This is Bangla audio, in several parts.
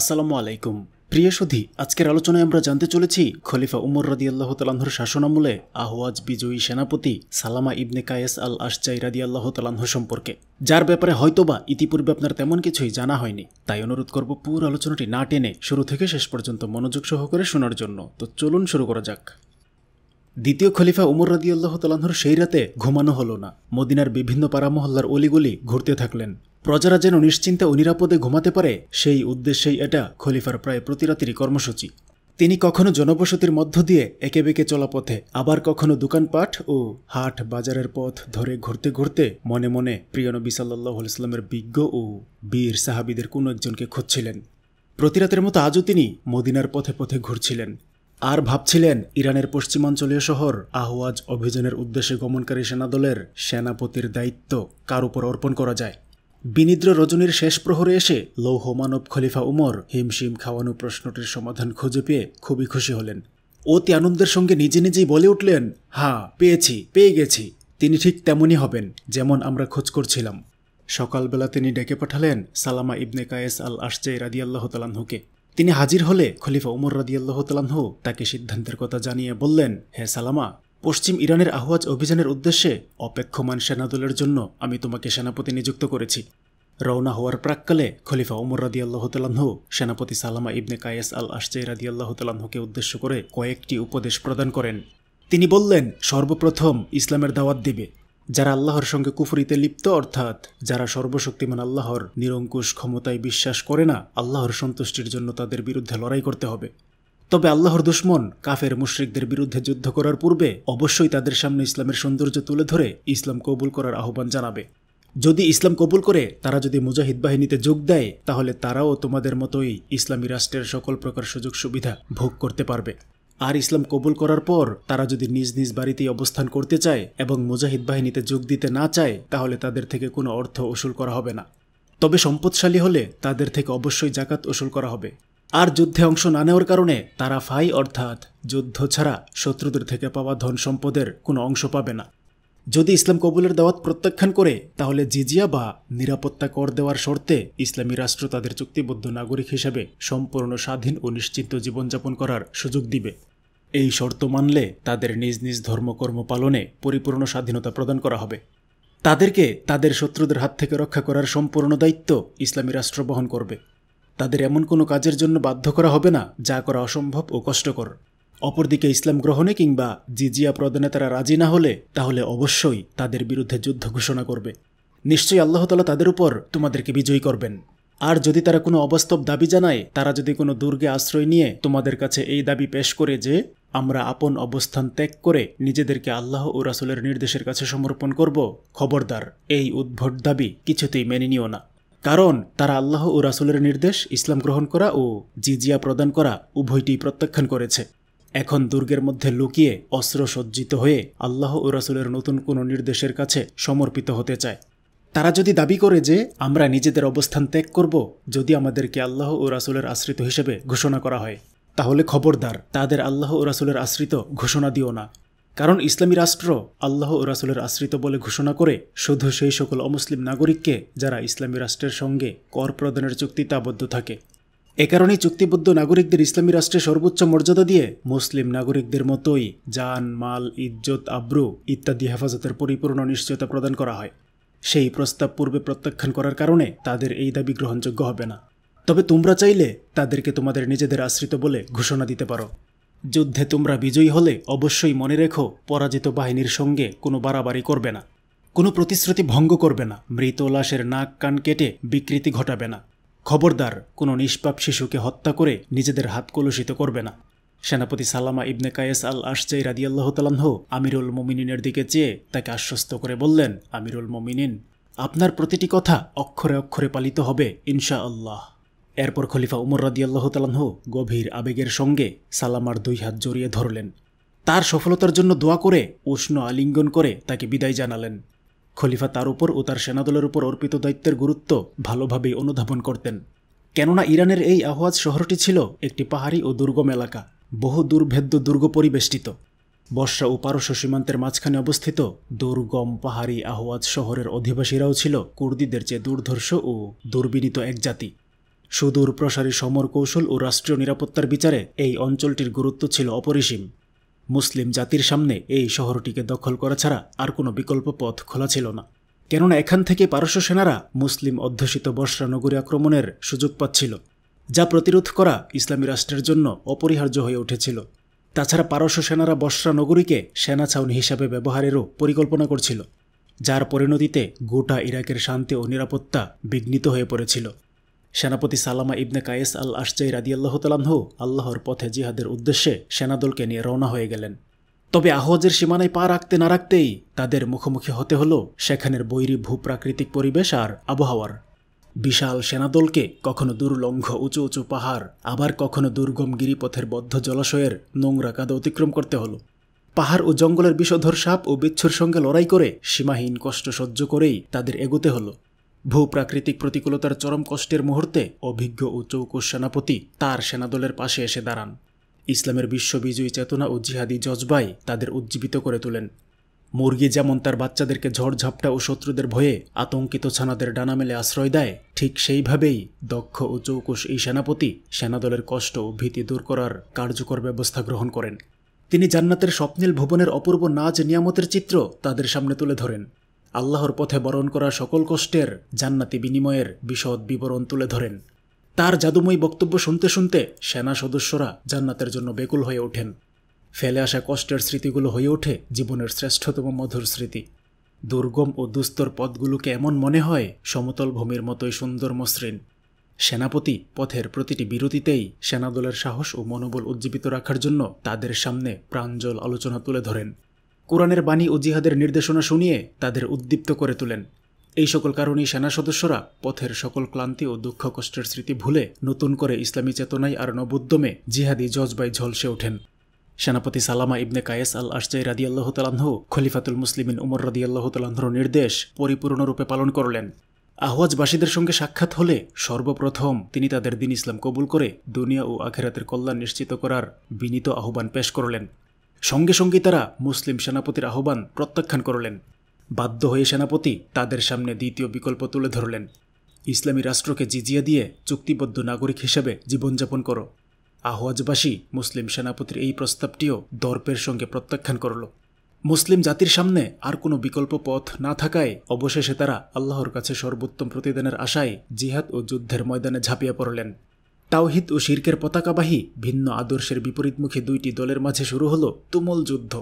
আসসালামু আলাইকুম প্রিয় সুধি আজকের আলোচনায় আমরা জানতে চলেছি খলিফা উমর রাদি আল্লাহ তালাহর শাসনামলে আহওয়াজ বিজয়ী সেনাপতি সালামা ইবনে কায়েস আল আশাই রাদি আল্লাহ তালাহ সম্পর্কে যার ব্যাপারে হয়তোবা ইতিপূর্বে আপনার তেমন কিছুই জানা হয়নি তাই অনুরোধ করব পুরো আলোচনাটি না টেনে শুরু থেকে শেষ পর্যন্ত মনোযোগ সহকারে শোনার জন্য তো চলুন শুরু করা যাক দ্বিতীয় খলিফা উমর আল্লাহ তালাহর সেই রাতে ঘুমানো হলো না মদিনার বিভিন্ন পাড়া মহল্লার অলিগুলি ঘুরতে থাকলেন প্রজারা যেন নিশ্চিন্তে ও নিরাপদে ঘুমাতে পারে সেই উদ্দেশ্যেই এটা খলিফার প্রায় প্রতিরাতেরই কর্মসূচি তিনি কখনো জনবসতির মধ্য দিয়ে একে বেঁকে চলা পথে আবার কখনো দোকানপাট ও হাট বাজারের পথ ধরে ঘুরতে ঘুরতে মনে মনে প্রিয়নবী সাল্লাহ ইসলামের বিজ্ঞ ও বীর সাহাবিদের কোনো একজনকে খুঁজছিলেন প্রতিরাতের মতো আজও তিনি মদিনার পথে পথে ঘুরছিলেন আর ভাবছিলেন ইরানের পশ্চিমাঞ্চলীয় শহর আহওয়াজ অভিযানের উদ্দেশ্যে গমনকারী সেনাদলের সেনাপতির দায়িত্ব কার উপর অর্পণ করা যায় বিনিদ্র রজনীর শেষ প্রহরে এসে লৌহমানব খলিফা উমর হিমশিম খাওয়ানো প্রশ্নটির সমাধান খুঁজে পেয়ে খুবই খুশি হলেন অতি আনন্দের সঙ্গে নিজে নিজেই বলে উঠলেন হা পেয়েছি পেয়ে গেছি তিনি ঠিক তেমনই হবেন যেমন আমরা খোঁজ করছিলাম সকালবেলা তিনি ডেকে পাঠালেন সালামা ইবনে কায়েস আল আশজাই রাদিয়াল্লাহ তালাহুকে তিনি হাজির হলে খলিফা উমর রাদিয়াল্লাহ তালাহু তাকে সিদ্ধান্তের কথা জানিয়ে বললেন হে সালামা পশ্চিম ইরানের আহওয়াজ অভিযানের উদ্দেশ্যে অপেক্ষমান সেনাদলের জন্য আমি তোমাকে সেনাপতি নিযুক্ত করেছি রওনা হওয়ার প্রাককালে খলিফা ওমর রাদি আল্লাহতালাহ সেনাপতি সালামা ইবনে কায়েস আল আশজাই রাদি আল্লাহতালাহকে উদ্দেশ্য করে কয়েকটি উপদেশ প্রদান করেন তিনি বললেন সর্বপ্রথম ইসলামের দাওয়াত দিবে যারা আল্লাহর সঙ্গে কুফরিতে লিপ্ত অর্থাৎ যারা সর্বশক্তিমান আল্লাহর নিরঙ্কুশ ক্ষমতায় বিশ্বাস করে না আল্লাহর সন্তুষ্টির জন্য তাদের বিরুদ্ধে লড়াই করতে হবে তবে আল্লাহর দুশ্মন কাফের মুশ্রিকদের বিরুদ্ধে যুদ্ধ করার পূর্বে অবশ্যই তাদের সামনে ইসলামের সৌন্দর্য তুলে ধরে ইসলাম কবুল করার আহ্বান জানাবে যদি ইসলাম কবুল করে তারা যদি মুজাহিদ বাহিনীতে যোগ দেয় তাহলে তারাও তোমাদের মতোই ইসলামী রাষ্ট্রের সকল প্রকার সুযোগ সুবিধা ভোগ করতে পারবে আর ইসলাম কবুল করার পর তারা যদি নিজ নিজ বাড়িতেই অবস্থান করতে চায় এবং মুজাহিদ বাহিনীতে যোগ দিতে না চায় তাহলে তাদের থেকে কোনো অর্থ ওসুল করা হবে না তবে সম্পদশালী হলে তাদের থেকে অবশ্যই জাকাত ওসুল করা হবে আর যুদ্ধে অংশ না নেওয়ার কারণে তারা ফাই অর্থাৎ যুদ্ধ ছাড়া শত্রুদের থেকে পাওয়া ধন সম্পদের কোনো অংশ পাবে না যদি ইসলাম কবুলের দাওয়াত প্রত্যাখ্যান করে তাহলে জিজিয়া বা নিরাপত্তা কর দেওয়ার শর্তে ইসলামী রাষ্ট্র তাদের চুক্তিবদ্ধ নাগরিক হিসেবে সম্পূর্ণ স্বাধীন ও নিশ্চিন্ত জীবনযাপন করার সুযোগ দিবে এই শর্ত মানলে তাদের নিজ নিজ ধর্মকর্ম পালনে পরিপূর্ণ স্বাধীনতা প্রদান করা হবে তাদেরকে তাদের শত্রুদের হাত থেকে রক্ষা করার সম্পূর্ণ দায়িত্ব ইসলামী রাষ্ট্র বহন করবে তাদের এমন কোনো কাজের জন্য বাধ্য করা হবে না যা করা অসম্ভব ও কষ্টকর অপরদিকে ইসলাম গ্রহণে কিংবা জিজিয়া প্রদানে তারা রাজি না হলে তাহলে অবশ্যই তাদের বিরুদ্ধে যুদ্ধ ঘোষণা করবে নিশ্চয়ই আল্লাহতালা তাদের উপর তোমাদেরকে বিজয়ী করবেন আর যদি তারা কোনো অবাস্তব দাবি জানায় তারা যদি কোনো দুর্গে আশ্রয় নিয়ে তোমাদের কাছে এই দাবি পেশ করে যে আমরা আপন অবস্থান ত্যাগ করে নিজেদেরকে আল্লাহ ও রাসুলের নির্দেশের কাছে সমর্পণ করব খবরদার এই উদ্ভট দাবি কিছুতেই মেনে নিও না কারণ তারা আল্লাহ ও রাসুলের নির্দেশ ইসলাম গ্রহণ করা ও জিজিয়া প্রদান করা উভয়টি প্রত্যাখ্যান করেছে এখন দুর্গের মধ্যে লুকিয়ে অস্ত্র সজ্জিত হয়ে আল্লাহ ও রাসুলের নতুন কোনো নির্দেশের কাছে সমর্পিত হতে চায় তারা যদি দাবি করে যে আমরা নিজেদের অবস্থান ত্যাগ করব যদি আমাদেরকে আল্লাহ ও রাসুলের আশ্রিত হিসেবে ঘোষণা করা হয় তাহলে খবরদার তাদের আল্লাহ ও রাসুলের আশ্রিত ঘোষণা দিও না কারণ ইসলামী রাষ্ট্র আল্লাহ ও রাসুলের আশ্রিত বলে ঘোষণা করে শুধু সেই সকল অমুসলিম নাগরিককে যারা ইসলামী রাষ্ট্রের সঙ্গে কর প্রদানের চুক্তিতে আবদ্ধ থাকে এ কারণেই চুক্তিবদ্ধ নাগরিকদের ইসলামী রাষ্ট্রে সর্বোচ্চ মর্যাদা দিয়ে মুসলিম নাগরিকদের মতোই যান মাল ইজ্জত আব্রু ইত্যাদি হেফাজতের পরিপূর্ণ নিশ্চয়তা প্রদান করা হয় সেই প্রস্তাব পূর্বে প্রত্যাখ্যান করার কারণে তাদের এই দাবি গ্রহণযোগ্য হবে না তবে তোমরা চাইলে তাদেরকে তোমাদের নিজেদের আশ্রিত বলে ঘোষণা দিতে পারো যুদ্ধে তোমরা বিজয়ী হলে অবশ্যই মনে রেখো পরাজিত বাহিনীর সঙ্গে কোনো বাড়াবাড়ি করবে না কোনো প্রতিশ্রুতি ভঙ্গ করবে না মৃত লাশের নাক কান কেটে বিকৃতি ঘটাবে না খবরদার কোনো নিষ্পাপ শিশুকে হত্যা করে নিজেদের হাত কলুষিত করবে না সেনাপতি সালামা ইবনে কায়েস আল আশজাই আল্লাহ তালাহ আমিরুল মোমিনিনের দিকে চেয়ে তাকে আশ্বস্ত করে বললেন আমিরুল মোমিনিন আপনার প্রতিটি কথা অক্ষরে অক্ষরে পালিত হবে ইনশা আল্লাহ এরপর খলিফা উমর রাদিয়াল্লাহ তালাহ গভীর আবেগের সঙ্গে সালামার দুই হাত জড়িয়ে ধরলেন তার সফলতার জন্য দোয়া করে উষ্ণ আলিঙ্গন করে তাকে বিদায় জানালেন খলিফা তার উপর ও তার সেনাদলের উপর অর্পিত দায়িত্বের গুরুত্ব ভালোভাবেই অনুধাবন করতেন কেননা ইরানের এই আহওয়াজ শহরটি ছিল একটি পাহাড়ি ও দুর্গম এলাকা বহু দুর্ভেদ্য দুর্গ পরিবেষ্টিত বর্ষা ও পারস্য সীমান্তের মাঝখানে অবস্থিত দুর্গম পাহাড়ি আহওয়াজ শহরের অধিবাসীরাও ছিল কুর্দিদের চেয়ে দুর্ধর্ষ ও দুর্বিনীত এক জাতি সুদূর প্রসারী সমর কৌশল ও রাষ্ট্রীয় নিরাপত্তার বিচারে এই অঞ্চলটির গুরুত্ব ছিল অপরিসীম মুসলিম জাতির সামনে এই শহরটিকে দখল করা ছাড়া আর কোনো বিকল্প পথ খোলা ছিল না কেননা এখান থেকে পারস্য সেনারা মুসলিম অধ্যুষিত বসরা নগরী আক্রমণের সুযোগ পাচ্ছিল যা প্রতিরোধ করা ইসলামী রাষ্ট্রের জন্য অপরিহার্য হয়ে উঠেছিল তাছাড়া পারস্য সেনারা বসরা নগরীকে সেনা ছাউনি হিসাবে ব্যবহারেরও পরিকল্পনা করছিল যার পরিণতিতে গোটা ইরাকের শান্তি ও নিরাপত্তা বিঘ্নিত হয়ে পড়েছিল সেনাপতি সালামা ইবনে কায়েস আল আশজাই রাদিয়াল্লাহ তালাহু আল্লাহর পথে জিহাদের উদ্দেশ্যে সেনাদলকে নিয়ে রওনা হয়ে গেলেন তবে আহজের সীমানায় পা রাখতে না রাখতেই তাদের মুখোমুখি হতে হলো সেখানের বৈরী ভূপ্রাকৃতিক পরিবেশ আর আবহাওয়ার বিশাল সেনাদলকে কখনো দুর্লঙ্ঘ উঁচু উঁচু পাহাড় আবার কখনো দুর্গম গিরিপথের বদ্ধ জলাশয়ের নোংরা কাদা অতিক্রম করতে হলো পাহাড় ও জঙ্গলের বিষধর সাপ ও বিচ্ছুর সঙ্গে লড়াই করে সীমাহীন কষ্ট সহ্য করেই তাদের এগোতে হলো ভূপ্রাকৃতিক প্রতিকূলতার চরম কষ্টের মুহূর্তে অভিজ্ঞ ও চৌকোশ সেনাপতি তার সেনাদলের পাশে এসে দাঁড়ান ইসলামের বিশ্ববিজয়ী চেতনা ও জিহাদি জজবাই তাদের উজ্জীবিত করে তোলেন মুরগি যেমন তার বাচ্চাদেরকে ঝড়ঝাপটা ও শত্রুদের ভয়ে আতঙ্কিত ছানাদের ডানা মেলে আশ্রয় দেয় ঠিক সেইভাবেই দক্ষ ও চৌকুশ এই সেনাপতি সেনাদলের কষ্ট ও ভীতি দূর করার কার্যকর ব্যবস্থা গ্রহণ করেন তিনি জান্নাতের স্বপ্নিল ভুবনের অপূর্ব নাচ নিয়ামতের চিত্র তাদের সামনে তুলে ধরেন আল্লাহর পথে বরণ করা সকল কষ্টের জান্নাতি বিনিময়ের বিশদ বিবরণ তুলে ধরেন তার জাদুময়ী বক্তব্য শুনতে শুনতে সেনা সদস্যরা জান্নাতের জন্য বেকুল হয়ে ওঠেন ফেলে আসা কষ্টের স্মৃতিগুলো হয়ে ওঠে জীবনের শ্রেষ্ঠতম মধুর স্মৃতি দুর্গম ও দুস্তর পথগুলোকে এমন মনে হয় সমতল ভূমির মতোই সুন্দর মসৃণ সেনাপতি পথের প্রতিটি বিরতিতেই সেনাদলের সাহস ও মনোবল উজ্জীবিত রাখার জন্য তাদের সামনে প্রাঞ্জল আলোচনা তুলে ধরেন কোরআনের বাণী ও জিহাদের নির্দেশনা শুনিয়ে তাদের উদ্দীপ্ত করে তোলেন এই সকল কারণেই সেনা সদস্যরা পথের সকল ক্লান্তি ও দুঃখ কষ্টের স্মৃতি ভুলে নতুন করে ইসলামী চেতনায় আর নবোদ্যমে জিহাদি জজবাই ঝলসে ওঠেন সেনাপতি সালামা ইবনে কায়েস আল আশজাই রাদিয়াল্লাহ তালাহ খলিফাতুল মুসলিমিন উমর রাদিয়াল্লাহ তালাহর নির্দেশ পরিপূর্ণরূপে পালন করলেন আহওয়াজবাসীদের সঙ্গে সাক্ষাৎ হলে সর্বপ্রথম তিনি তাদের দিন ইসলাম কবুল করে দুনিয়া ও আখেরাতের কল্যাণ নিশ্চিত করার বিনীত আহ্বান পেশ করলেন সঙ্গে সঙ্গে তারা মুসলিম সেনাপতির আহ্বান প্রত্যাখ্যান করলেন বাধ্য হয়ে সেনাপতি তাদের সামনে দ্বিতীয় বিকল্প তুলে ধরলেন ইসলামী রাষ্ট্রকে জিজিয়া দিয়ে চুক্তিবদ্ধ নাগরিক হিসেবে জীবনযাপন করো আহওয়াজবাসী মুসলিম সেনাপতির এই প্রস্তাবটিও দর্পের সঙ্গে প্রত্যাখ্যান করল মুসলিম জাতির সামনে আর কোনো বিকল্প পথ না থাকায় অবশেষে তারা আল্লাহর কাছে সর্বোত্তম প্রতিদানের আশায় জিহাদ ও যুদ্ধের ময়দানে ঝাঁপিয়ে পড়লেন তাওহিদ ও শির্কের পতাকাবাহী ভিন্ন আদর্শের বিপরীতমুখী দুইটি দলের মাঝে শুরু হলো তুমল যুদ্ধ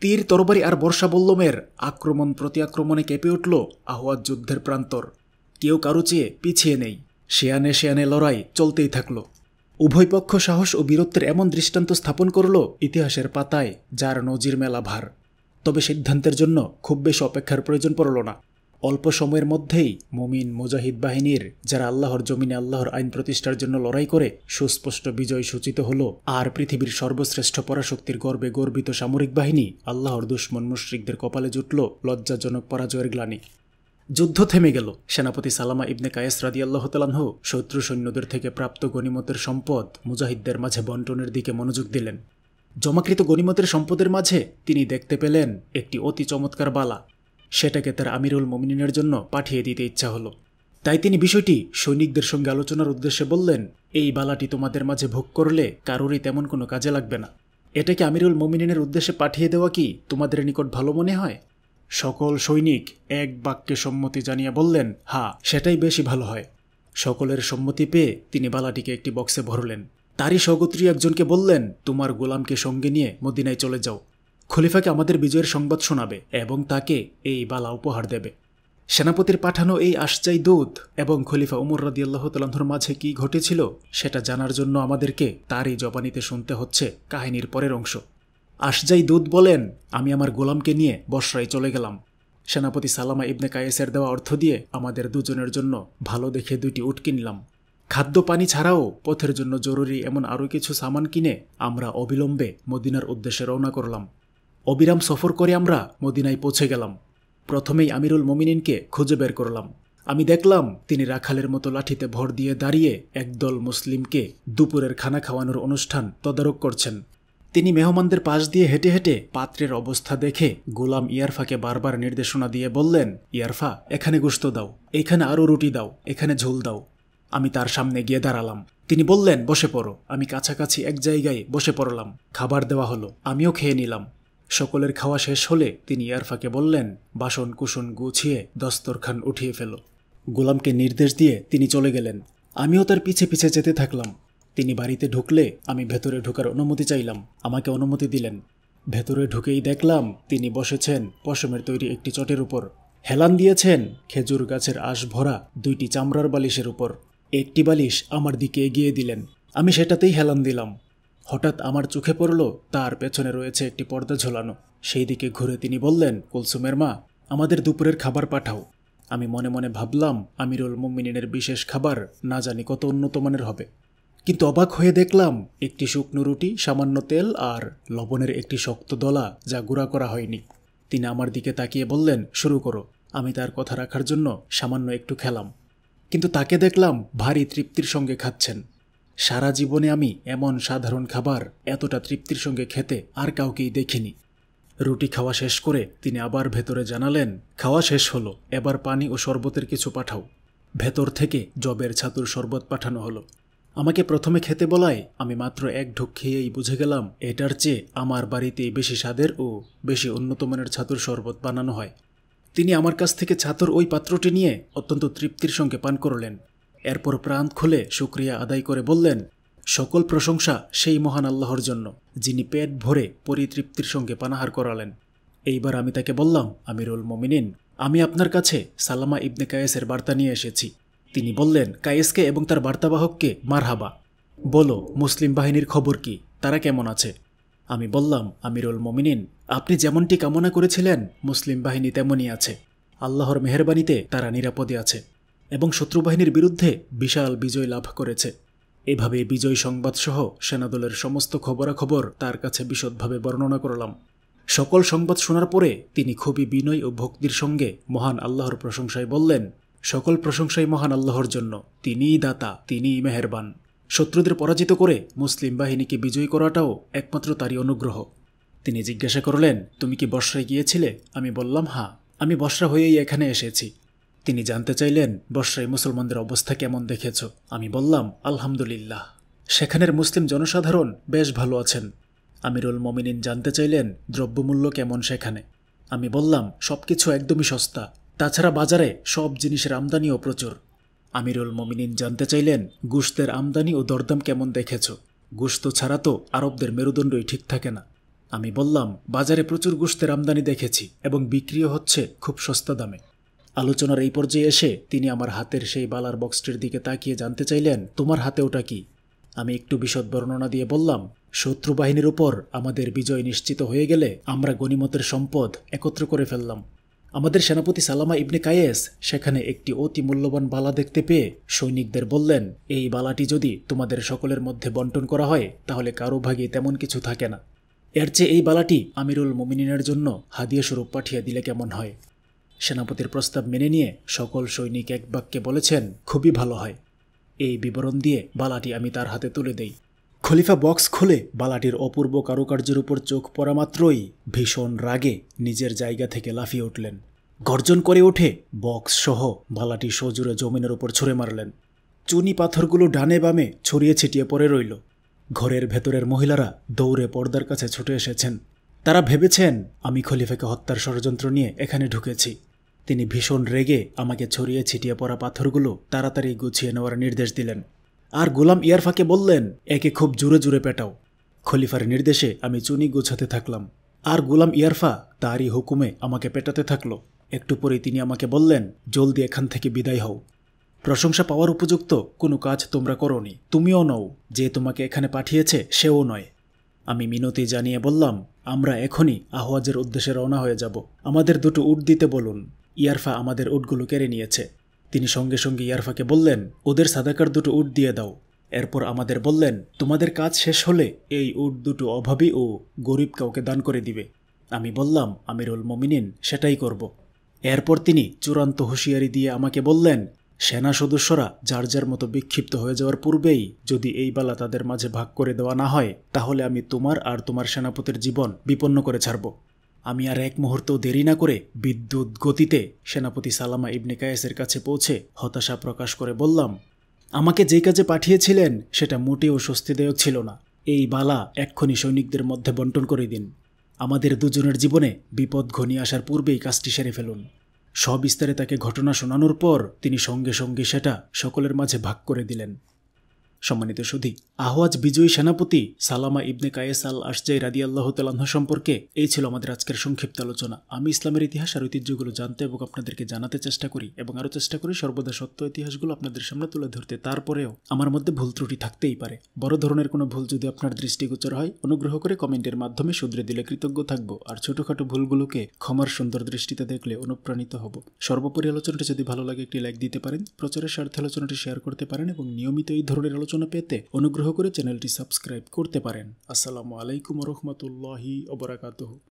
তীর তরবারি আর বর্ষা বল্লমের আক্রমণ প্রতি আক্রমণে কেঁপে উঠল আহওয়াজ যুদ্ধের প্রান্তর কেউ কারো চেয়ে পিছিয়ে নেই শেয়ানে শেয়ানে লড়াই চলতেই থাকল উভয় পক্ষ সাহস ও বীরত্বের এমন দৃষ্টান্ত স্থাপন করল ইতিহাসের পাতায় যার নজির মেলা ভার তবে সিদ্ধান্তের জন্য খুব বেশি অপেক্ষার প্রয়োজন পড়ল না অল্প সময়ের মধ্যেই মুমিন মুজাহিদ বাহিনীর যারা আল্লাহর জমিনে আল্লাহর আইন প্রতিষ্ঠার জন্য লড়াই করে সুস্পষ্ট বিজয় সূচিত হল আর পৃথিবীর সর্বশ্রেষ্ঠ পরাশক্তির গর্বে গর্বিত সামরিক বাহিনী আল্লাহর দুশ্মন মুশ্রিকদের কপালে জুটল লজ্জাজনক পরাজয়ের গ্লানি যুদ্ধ থেমে গেল সেনাপতি সালামা ইবনে কায়েস রাদি আল্লাহ তালাহ শত্রু সৈন্যদের থেকে প্রাপ্ত গণিমতের সম্পদ মুজাহিদদের মাঝে বন্টনের দিকে মনোযোগ দিলেন জমাকৃত গণিমতের সম্পদের মাঝে তিনি দেখতে পেলেন একটি অতি চমৎকার বালা সেটাকে তার আমিরুল মমিনিনের জন্য পাঠিয়ে দিতে ইচ্ছা হলো তাই তিনি বিষয়টি সৈনিকদের সঙ্গে আলোচনার উদ্দেশ্যে বললেন এই বালাটি তোমাদের মাঝে ভোগ করলে কারোরই তেমন কোনো কাজে লাগবে না এটাকে আমিরুল মমিনিনের উদ্দেশ্যে পাঠিয়ে দেওয়া কি তোমাদের নিকট ভালো মনে হয় সকল সৈনিক এক বাক্যে সম্মতি জানিয়ে বললেন হা সেটাই বেশি ভালো হয় সকলের সম্মতি পেয়ে তিনি বালাটিকে একটি বক্সে ভরলেন তারই স্বগত্রী একজনকে বললেন তোমার গোলামকে সঙ্গে নিয়ে মদিনায় চলে যাও খলিফাকে আমাদের বিজয়ের সংবাদ শোনাবে এবং তাকে এই বালা উপহার দেবে সেনাপতির পাঠানো এই আশ্চাই দূত এবং খলিফা উমর রদিয়াল্লাহ তালাহর মাঝে কি ঘটেছিল সেটা জানার জন্য আমাদেরকে তারই জবানিতে শুনতে হচ্ছে কাহিনীর পরের অংশ আশজাই দূত বলেন আমি আমার গোলামকে নিয়ে বসরায় চলে গেলাম সেনাপতি সালামা ইবনে কায়েসের দেওয়া অর্থ দিয়ে আমাদের দুজনের জন্য ভালো দেখে দুটি উট কিনলাম খাদ্য পানি ছাড়াও পথের জন্য জরুরি এমন আরও কিছু সামান কিনে আমরা অবিলম্বে মদিনার উদ্দেশ্যে রওনা করলাম অবিরাম সফর করে আমরা মদিনায় পৌঁছে গেলাম প্রথমেই আমিরুল মমিনিনকে খুঁজে বের করলাম আমি দেখলাম তিনি রাখালের মতো লাঠিতে ভর দিয়ে দাঁড়িয়ে একদল মুসলিমকে দুপুরের খানা খাওয়ানোর অনুষ্ঠান তদারক করছেন তিনি মেহমানদের পাশ দিয়ে হেঁটে হেঁটে পাত্রের অবস্থা দেখে গোলাম ইয়ারফাকে বারবার নির্দেশনা দিয়ে বললেন ইয়ারফা এখানে গুস্ত দাও এখানে আরও রুটি দাও এখানে ঝোল দাও আমি তার সামনে গিয়ে দাঁড়ালাম তিনি বললেন বসে পড়ো আমি কাছাকাছি এক জায়গায় বসে পড়লাম খাবার দেওয়া হলো আমিও খেয়ে নিলাম সকলের খাওয়া শেষ হলে তিনি ইয়ারফাকে বললেন বাসন কুসন গুছিয়ে দস্তরখান উঠিয়ে ফেল গোলামকে নির্দেশ দিয়ে তিনি চলে গেলেন আমিও তার পিছে পিছে যেতে থাকলাম তিনি বাড়িতে ঢুকলে আমি ভেতরে ঢোকার অনুমতি চাইলাম আমাকে অনুমতি দিলেন ভেতরে ঢুকেই দেখলাম তিনি বসেছেন পশমের তৈরি একটি চটের উপর হেলান দিয়েছেন খেজুর গাছের আশ ভরা দুইটি চামড়ার বালিশের উপর একটি বালিশ আমার দিকে এগিয়ে দিলেন আমি সেটাতেই হেলান দিলাম হঠাৎ আমার চোখে পড়ল তার পেছনে রয়েছে একটি পর্দা ঝোলানো সেই দিকে ঘুরে তিনি বললেন কুলসুমের মা আমাদের দুপুরের খাবার পাঠাও আমি মনে মনে ভাবলাম আমিরুল মুমিনিনের বিশেষ খাবার না জানি কত উন্নত মানের হবে কিন্তু অবাক হয়ে দেখলাম একটি শুকনো রুটি সামান্য তেল আর লবণের একটি শক্ত দলা যা গুঁড়া করা হয়নি তিনি আমার দিকে তাকিয়ে বললেন শুরু করো আমি তার কথা রাখার জন্য সামান্য একটু খেলাম কিন্তু তাকে দেখলাম ভারী তৃপ্তির সঙ্গে খাচ্ছেন সারা জীবনে আমি এমন সাধারণ খাবার এতটা তৃপ্তির সঙ্গে খেতে আর কাউকেই দেখিনি রুটি খাওয়া শেষ করে তিনি আবার ভেতরে জানালেন খাওয়া শেষ হলো এবার পানি ও শরবতের কিছু পাঠাও ভেতর থেকে জবের ছাতুর শরবত পাঠানো হলো আমাকে প্রথমে খেতে বলায় আমি মাত্র এক ঢোক খেয়েই বুঝে গেলাম এটার চেয়ে আমার বাড়িতে বেশি স্বাদের ও বেশি উন্নত মানের ছাতুর শরবত বানানো হয় তিনি আমার কাছ থেকে ছাতুর ওই পাত্রটি নিয়ে অত্যন্ত তৃপ্তির সঙ্গে পান করলেন এরপর প্রাণ খুলে শুক্রিয়া আদায় করে বললেন সকল প্রশংসা সেই মহান আল্লাহর জন্য যিনি পেট ভরে পরিতৃপ্তির সঙ্গে পানাহার করালেন এইবার আমি তাকে বললাম আমিরুল মমিনিন আমি আপনার কাছে সালামা ইবনে কায়েসের বার্তা নিয়ে এসেছি তিনি বললেন কায়েসকে এবং তার বার্তাবাহককে মারহাবা বলো মুসলিম বাহিনীর খবর কি তারা কেমন আছে আমি বললাম আমিরুল মমিনিন আপনি যেমনটি কামনা করেছিলেন মুসলিম বাহিনী তেমনই আছে আল্লাহর মেহরবানিতে তারা নিরাপদে আছে এবং শত্রুবাহিনীর বিরুদ্ধে বিশাল বিজয় লাভ করেছে এভাবে বিজয় সংবাদসহ সেনাদলের সমস্ত খবরাখবর তার কাছে বিশদভাবে বর্ণনা করলাম সকল সংবাদ শোনার পরে তিনি খুবই বিনয় ও ভক্তির সঙ্গে মহান আল্লাহর প্রশংসায় বললেন সকল প্রশংসাই মহান আল্লাহর জন্য তিনিই দাতা তিনিই মেহেরবান শত্রুদের পরাজিত করে মুসলিম বাহিনীকে বিজয় করাটাও একমাত্র তারই অনুগ্রহ তিনি জিজ্ঞাসা করলেন তুমি কি বর্ষায় গিয়েছিলে আমি বললাম হাঁ আমি বর্ষা হয়েই এখানে এসেছি তিনি জানতে চাইলেন বর্ষায় মুসলমানদের অবস্থা কেমন দেখেছ আমি বললাম আলহামদুলিল্লাহ সেখানের মুসলিম জনসাধারণ বেশ ভালো আছেন আমিরুল মমিনিন জানতে চাইলেন দ্রব্যমূল্য কেমন সেখানে আমি বললাম সব কিছু একদমই সস্তা তাছাড়া বাজারে সব জিনিসের আমদানিও প্রচুর আমিরুল মমিনিন জানতে চাইলেন গুস্তের আমদানি ও দরদাম কেমন দেখেছ গুস্ত ছাড়া তো আরবদের মেরুদণ্ডই ঠিক থাকে না আমি বললাম বাজারে প্রচুর গুস্তের আমদানি দেখেছি এবং বিক্রিও হচ্ছে খুব সস্তা দামে আলোচনার এই পর্যায়ে এসে তিনি আমার হাতের সেই বালার বক্সটির দিকে তাকিয়ে জানতে চাইলেন তোমার হাতে ওটা কি আমি একটু বিশদ বর্ণনা দিয়ে বললাম শত্রু বাহিনীর উপর আমাদের বিজয় নিশ্চিত হয়ে গেলে আমরা গণিমতের সম্পদ একত্র করে ফেললাম আমাদের সেনাপতি সালামা ইবনে কায়েস সেখানে একটি অতি মূল্যবান বালা দেখতে পেয়ে সৈনিকদের বললেন এই বালাটি যদি তোমাদের সকলের মধ্যে বন্টন করা হয় তাহলে কারো ভাগে তেমন কিছু থাকে না এর চেয়ে এই বালাটি আমিরুল মোমিনিনের জন্য হাদিয়া স্বরূপ পাঠিয়ে দিলে কেমন হয় সেনাপতির প্রস্তাব মেনে নিয়ে সকল সৈনিক এক বাক্যে বলেছেন খুবই ভালো হয় এই বিবরণ দিয়ে বালাটি আমি তার হাতে তুলে দেই খলিফা বক্স খুলে বালাটির অপূর্ব কারুকার্যের উপর চোখ পড়া মাত্রই ভীষণ রাগে নিজের জায়গা থেকে লাফিয়ে উঠলেন গর্জন করে ওঠে বক্স সহ বালাটি সজুরে জমিনের উপর ছুঁড়ে মারলেন চুনি পাথরগুলো ডানে বামে ছড়িয়ে ছিটিয়ে পড়ে রইল ঘরের ভেতরের মহিলারা দৌড়ে পর্দার কাছে ছুটে এসেছেন তারা ভেবেছেন আমি খলিফাকে হত্যার ষড়যন্ত্র নিয়ে এখানে ঢুকেছি তিনি ভীষণ রেগে আমাকে ছড়িয়ে ছিটিয়ে পড়া পাথরগুলো তাড়াতাড়ি গুছিয়ে নেওয়ার নির্দেশ দিলেন আর গোলাম ইয়ারফাকে বললেন একে খুব জোরে জুড়ে পেটাও খলিফার নির্দেশে আমি চুনি গুছাতে থাকলাম আর গোলাম ইয়ারফা তারই হুকুমে আমাকে পেটাতে থাকলো একটু পরে তিনি আমাকে বললেন জলদি এখান থেকে বিদায় হও প্রশংসা পাওয়ার উপযুক্ত কোনো কাজ তোমরা করনি তুমিও নও যে তোমাকে এখানে পাঠিয়েছে সেও নয় আমি মিনতি জানিয়ে বললাম আমরা এখনই আহওয়াজের উদ্দেশ্যে রওনা হয়ে যাব আমাদের দুটো উট দিতে বলুন ইয়ারফা আমাদের উটগুলো কেড়ে নিয়েছে তিনি সঙ্গে সঙ্গে ইয়ারফাকে বললেন ওদের সাদাকার দুটো উট দিয়ে দাও এরপর আমাদের বললেন তোমাদের কাজ শেষ হলে এই উট দুটো অভাবী ও গরিব কাউকে দান করে দিবে আমি বললাম আমিরুল মমিনিন সেটাই করব এরপর তিনি চূড়ান্ত হুঁশিয়ারি দিয়ে আমাকে বললেন সেনা সদস্যরা যার যার মতো বিক্ষিপ্ত হয়ে যাওয়ার পূর্বেই যদি এই বালা তাদের মাঝে ভাগ করে দেওয়া না হয় তাহলে আমি তোমার আর তোমার সেনাপতির জীবন বিপন্ন করে ছাড়ব আমি আর এক মুহূর্ত দেরি না করে বিদ্যুৎ গতিতে সেনাপতি সালামা ইবনে কায়েসের কাছে পৌঁছে হতাশা প্রকাশ করে বললাম আমাকে যে কাজে পাঠিয়েছিলেন সেটা মোটেও স্বস্তিদায়ক ছিল না এই বালা এক্ষুনি সৈনিকদের মধ্যে বন্টন করে দিন আমাদের দুজনের জীবনে বিপদ ঘনিয়ে আসার পূর্বেই কাজটি সেরে ফেলুন সবিস্তারে তাকে ঘটনা শোনানোর পর তিনি সঙ্গে সঙ্গে সেটা সকলের মাঝে ভাগ করে দিলেন সম্মানিত সুধী আহওয়াজ বিজয়ী সেনাপতি সালামা ইবনে কায়েস আল আশজাই রাদি আল্লাহ তালাহ সম্পর্কে এই ছিল আমাদের আজকের সংক্ষিপ্ত আলোচনা আমি ইসলামের ইতিহাস আর ঐতিহ্যগুলো জানতে এবং আপনাদেরকে জানাতে চেষ্টা করি এবং আরও চেষ্টা করি সর্বদা সত্য ইতিহাসগুলো আপনাদের সামনে তুলে ধরতে তারপরেও আমার মধ্যে ভুল ত্রুটি থাকতেই পারে বড় ধরনের কোনো ভুল যদি আপনার দৃষ্টিগোচর হয় অনুগ্রহ করে কমেন্টের মাধ্যমে শুধরে দিলে কৃতজ্ঞ থাকব আর ছোটোখাটো ভুলগুলোকে ক্ষমার সুন্দর দৃষ্টিতে দেখলে অনুপ্রাণিত হব সর্বোপরি আলোচনাটি যদি ভালো লাগে একটি লাইক দিতে পারেন প্রচারের স্বার্থে আলোচনাটি শেয়ার করতে পারেন এবং নিয়মিত এই ধরনের আলোচনা পেতে অনুগ্রহ করে চ্যানেলটি সাবস্ক্রাইব করতে পারেন আসসালামু আলাইকুম ওয়া রাহমাতুল্লাহি ওয়া বারাকাতুহু